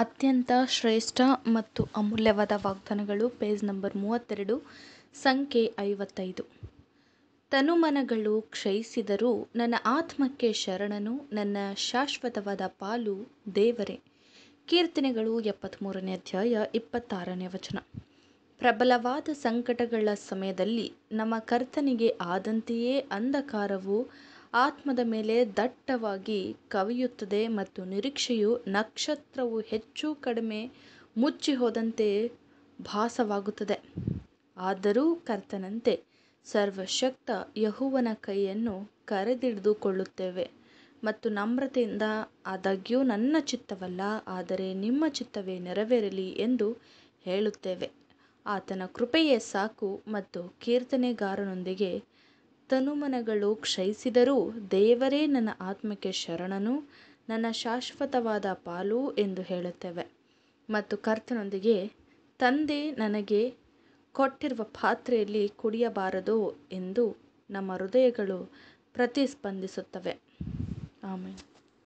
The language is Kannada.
ಅತ್ಯಂತ ಶ್ರೇಷ್ಠ ಮತ್ತು ಅಮೂಲ್ಯವಾದ ವಾಗ್ದಾನಗಳು ಪೇಜ್ ನಂಬರ್ ಮೂವತ್ತೆರಡು ಸಂಖ್ಯೆ ಐವತ್ತೈದು ತನುಮನಗಳು ಕ್ಷಯಿಸಿದರೂ ನನ್ನ ಆತ್ಮಕ್ಕೆ ಶರಣನು ನನ್ನ ಶಾಶ್ವತವಾದ ಪಾಲು ದೇವರೇ ಕೀರ್ತನೆಗಳು ಎಪ್ಪತ್ತ್ಮೂರನೇ ಅಧ್ಯಾಯ ಇಪ್ಪತ್ತಾರನೇ ವಚನ ಪ್ರಬಲವಾದ ಸಂಕಟಗಳ ಸಮಯದಲ್ಲಿ ನಮ್ಮ ಕರ್ತನಿಗೆ ಆದಂತೆಯೇ ಅಂಧಕಾರವು ಆತ್ಮದ ಮೇಲೆ ದಟ್ಟವಾಗಿ ಕವಿಯುತ್ತದೆ ಮತ್ತು ನಿರೀಕ್ಷೆಯು ನಕ್ಷತ್ರವು ಹೆಚ್ಚು ಕಡಿಮೆ ಮುಚ್ಚಿಹೋದಂತೆ ಭಾಸವಾಗುತ್ತದೆ ಆದರೂ ಕರ್ತನಂತೆ ಸರ್ವಶಕ್ತ ಯಹುವನ ಕೈಯನ್ನು ಕರೆದಿಡಿದುಕೊಳ್ಳುತ್ತೇವೆ ಮತ್ತು ನಮ್ರತೆಯಿಂದ ಆದಾಗ್ಯೂ ನನ್ನ ಚಿತ್ತವಲ್ಲ ಆದರೆ ನಿಮ್ಮ ಚಿತ್ತವೇ ನೆರವೇರಲಿ ಎಂದು ಹೇಳುತ್ತೇವೆ ಆತನ ಕೃಪೆಯೇ ಸಾಕು ಮತ್ತು ಕೀರ್ತನೆಗಾರನೊಂದಿಗೆ ತನುಮನಗಳು ಕ್ಷಯಿಸಿದರೂ ದೇವರೇ ನನ್ನ ಆತ್ಮಕ್ಕೆ ಶರಣನು ನನ್ನ ಶಾಶ್ವತವಾದ ಪಾಲು ಎಂದು ಹೇಳುತ್ತೇವೆ ಮತ್ತು ಕರ್ತನೊಂದಿಗೆ ತಂದೆ ನನಗೆ ಕೊಟ್ಟಿರುವ ಪಾತ್ರೆಯಲ್ಲಿ ಕುಡಿಯಬಾರದು ಎಂದು ನಮ್ಮ ಹೃದಯಗಳು ಪ್ರತಿಸ್ಪಂದಿಸುತ್ತವೆ ಆಮೇಲೆ